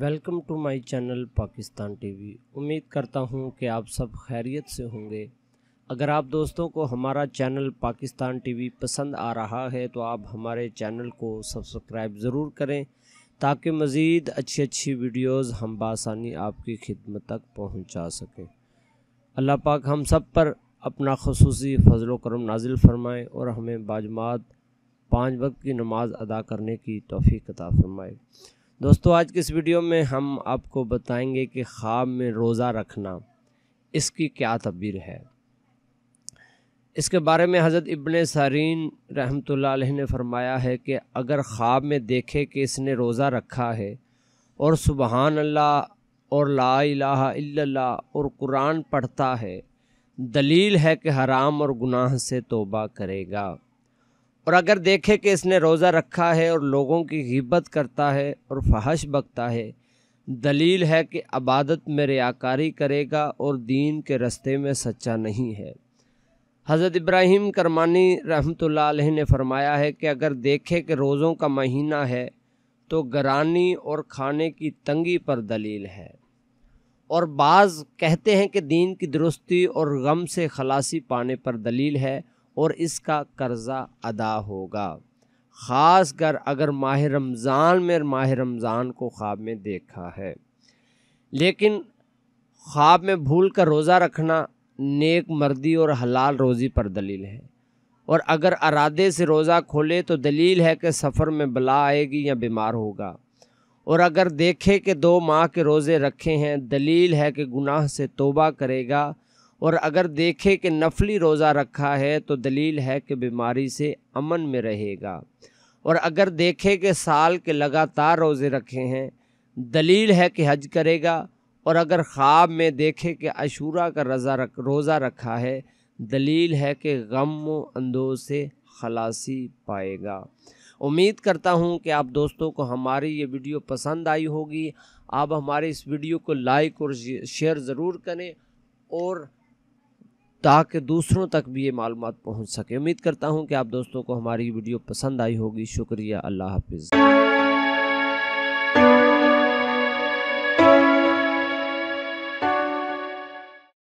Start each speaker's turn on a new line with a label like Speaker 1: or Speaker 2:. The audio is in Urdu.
Speaker 1: welcome to my channel Pakistan TV وی امید کرتا ہوں کہ آپ سب خیریت سے ہوں گے اگر آپ دوستوں کو ہمارا چینل پاکستان ٹی وی پسند آ رہا ہے تو آپ ہمارے چینل کو سبسکرائب ضرور کریں تاکہ مزید اچھی اچھی ویڈیوز ہم بآسانی آپ کی خدمت تک پہنچا سکیں اللہ پاک ہم سب پر اپنا خصوصی فضل و کرم نازل فرمائے اور ہمیں باجماعت پانچ وقت کی نماز ادا کرنے کی توفیق عطا فرمائے دوستو آج کے اس ویڈیو میں ہم آپ کو بتائیں گے کہ خواب میں روزہ رکھنا اس کی کیا تبیر ہے اس کے بارے میں حضرت ابن سارین رحمت اللہ علیہ نے فرمایا ہے کہ اگر خواب میں دیکھے کہ اس نے روزہ رکھا ہے اور سبحان اللہ اور لا الہ الا اللہ اور قرآن پڑھتا ہے دلیل ہے کہ حرام اور گناہ سے توبہ کرے گا اور اگر دیکھے کہ اس نے روزہ رکھا ہے اور لوگوں کی غیبت کرتا ہے اور فحش بکتا ہے دلیل ہے کہ عبادت میں ریاکاری کرے گا اور دین کے رستے میں سچا نہیں ہے حضرت ابراہیم کرمانی رحمت اللہ علیہ نے فرمایا ہے کہ اگر دیکھے کہ روزوں کا مہینہ ہے تو گرانی اور کھانے کی تنگی پر دلیل ہے اور بعض کہتے ہیں کہ دین کی درستی اور غم سے خلاصی پانے پر دلیل ہے اور اس کا قرضہ ادا ہوگا خاص کر اگر ماہ رمضان میں ماہ رمضان کو خواب میں دیکھا ہے لیکن خواب میں بھول کر روزہ رکھنا نیک مردی اور حلال روزی پر دلیل ہے اور اگر ارادے سے روزہ کھولے تو دلیل ہے کہ سفر میں بلا آئے گی یا بیمار ہوگا اور اگر دیکھے کہ دو ماہ کے روزے رکھے ہیں دلیل ہے کہ گناہ سے توبہ کرے گا اور اگر دیکھے کہ نفلی روزہ رکھا ہے تو دلیل ہے کہ بیماری سے امن میں رہے گا اور اگر دیکھے کہ سال کے لگاتار روزے رکھے ہیں دلیل ہے کہ حج کرے گا اور اگر خواب میں دیکھے کہ عشورا کا رضا رکھ روزہ رکھا ہے دلیل ہے کہ غم و اندوز سے خلاصی پائے گا امید کرتا ہوں کہ آپ دوستوں کو ہماری یہ ویڈیو پسند آئی ہوگی آپ ہمارے اس ویڈیو کو لائک اور شیئر ضرور کریں اور تاکہ دوسروں تک بھی یہ معلومات پہنچ سکے امید کرتا ہوں کہ آپ دوستوں کو ہماری ویڈیو پسند آئی ہوگی شکریہ اللہ حافظ